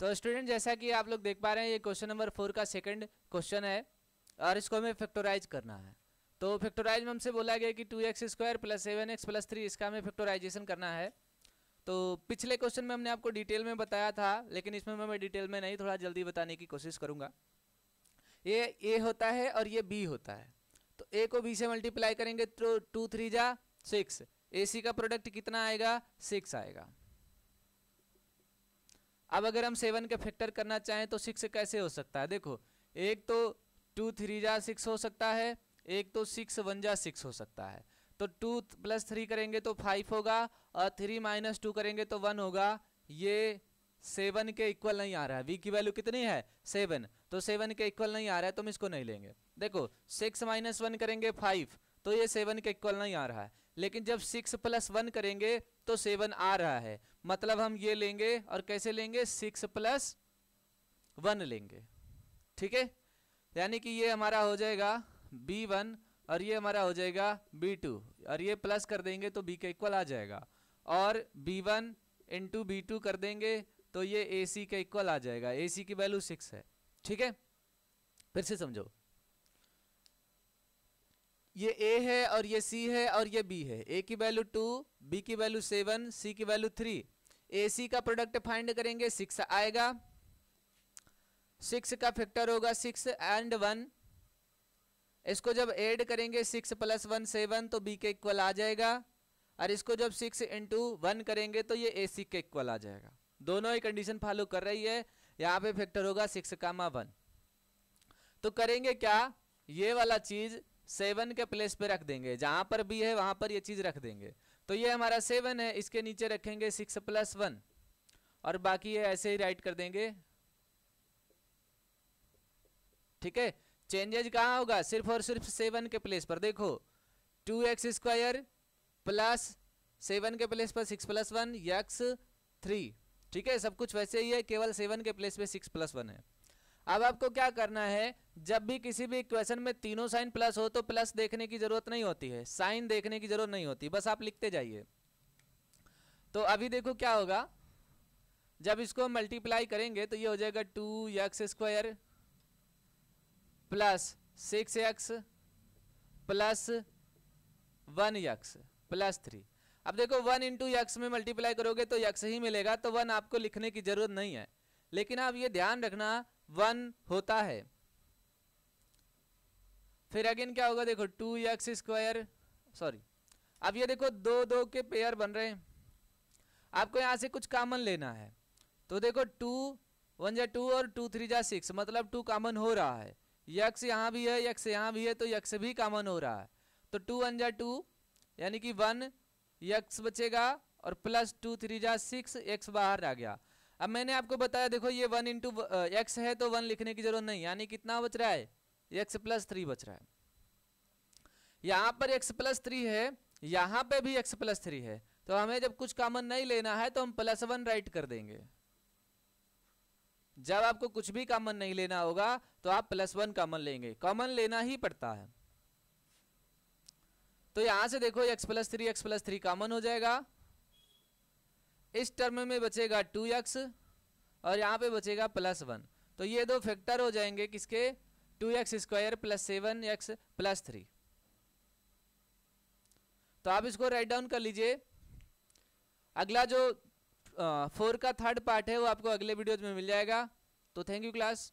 तो स्टूडेंट जैसा कि आप लोग देख पा रहे हैं ये क्वेश्चन नंबर फोर का सेकंड क्वेश्चन है और इसको हमें फैक्टोराइज करना है तो फैक्टोराइज में हमसे बोला गया कि two x square plus seven x plus three इसका हमें फैक्टोराइजेशन करना है तो पिछले क्वेश्चन में हमने आपको डिटेल में बताया था लेकिन इसमें मैं डिटेल में नहीं थोड़ा जल्दी बताने की कोशिश करूँगा ये ए होता है और ये बी होता है तो ए को बी से मल्टीप्लाई करेंगे तो टू थ्री जा सिक्स ए सी का प्रोडक्ट कितना आएगा सिक्स आएगा अब अगर हम सेवन का फैक्टर करना चाहें तो सिक्स कैसे हो सकता है देखो एक तो टू थ्री जा सिक्स हो सकता है एक तो सिक्स वन जा सिक्स हो सकता है तो टू प्लस थ्री करेंगे तो फाइव होगा और थ्री माइनस टू करेंगे तो वन होगा ये सेवन के इक्वल नहीं आ रहा है वी की वैल्यू कितनी है सेवन तो सेवन के इक्वल नहीं आ रहा है तो हम इसको नहीं लेंगे देखो सिक्स माइनस वन करेंगे फाइव तो ये सेवन के इक्वल नहीं आ रहा है लेकिन जब सिक्स प्लस वन करेंगे तो सेवन आ रहा है मतलब हम ये लेंगे और कैसे लेंगे सिक्स प्लस वन लेंगे ठीक है यानी कि ये हमारा हो जाएगा बी वन और ये हमारा हो जाएगा बी टू और ये प्लस कर देंगे तो बी का इक्वल आ जाएगा और B one into B two कर देंगे तो ये ए सी का इक्वल आ जाएगा ए सी की वैल्यू सिक्स है ठीक है फिर से समझो ये ए है और ये सी है और ये बी है ए की वैल्यू टू बी की वैल्यू सेवन सी की वैल्यू थ्री ए सी का प्रोडक्ट फाइंड करेंगे सिक्स आएगा सिक्स का फैक्टर होगा सिक्स एंड वन इसको जब ऐड करेंगे सिक्स प्लस वन सेवन तो बी के इक्वल आ जाएगा और इसको जब सिक्स इंटू वन करेंगे तो ये ए सी के इक्वल आ जाएगा दोनों ही कंडीशन फॉलो कर रही है यहाँ पे फैक्टर होगा सिक्स कामा वन तो करेंगे क्या ये वाला चीज़ सेवन के प्लेस पे रख देंगे जहां पर भी है वहां पर ये चीज़ रख देंगे तो ये हमारा सेवन है इसके नीचे रखेंगे सिक्स प्लस वन और बाकी ये ऐसे ही राइट कर देंगे ठीक है चेंजेज कहाँ होगा सिर्फ और सिर्फ सेवन के प्लेस पर देखो two x square plus seven के प्लेस पर six plus one x three ठीक है सब कुछ वैसे ही है केवल सेवन के प्लेस पे सिक्स प्लस वन है अब आपको क्या करना है जब भी किसी भी इक्वेशन में तीनों साइन प्लस हो तो प्लस देखने की ज़रूरत नहीं होती है साइन देखने की ज़रूरत नहीं होती बस आप लिखते जाइए तो अभी देखो क्या होगा जब इसको मल्टीप्लाई करेंगे तो ये हो जाएगा two x square plus six x plus one x plus three अब देखो वन इंटू एक्स में मल्टीप्लाई करोगे तो यक्स ही मिलेगा तो वन आपको लिखने की ज़रूरत नहीं है लेकिन आप ये ध्यान रखना वन होता है फिर अगेन क्या होगा देखो टू एक्स स्क्वायर सॉरी अब ये देखो दो दो के पेयर बन रहे हैं आपको यहां से कुछ कामन लेना है तो देखो टू वन जा टू और टू थ्री जा सिक्स मतलब टू कामन हो रहा है यक्स यहां भी है यक्स यहां भी है तो यक्स भी कामन हो रहा है तो टू वन जा टू यानी कि वन यक्स बचेगा और प्लस टू थ्री जा सिक्स एक्स बाहर आ गया अब मैंने आपको बताया देखो ये वन इंटू एक्स है तो वन लिखने की जरूरत नहीं यानी कितना बच रहा है एक्स प्लस थ्री बच रहा है यहाँ पर एक्स प्लस थ्री है यहाँ पे भी एक्स प्लस थ्री है तो हमें जब कुछ कॉमन नहीं लेना है तो हम प्लस वन राइट कर देंगे जब आपको कुछ भी कॉमन नहीं लेना होगा तो आप प्लस वन कॉमन लेंगे कॉमन लेना ही पड़ता है तो यहां से देखो x plus three x plus three common हो जाएगा इस टर्म में बचेगा टू एक्स और यहाँ पे बचेगा प्लस वन तो ये दो फैक्टर हो जाएंगे किसके two x square plus seven x plus three तो आप इसको राइट डाउन कर लीजिए अगला जो फोर का थर्ड पार्ट है वो आपको अगले वीडियोज में मिल जाएगा तो थैंक यू क्लास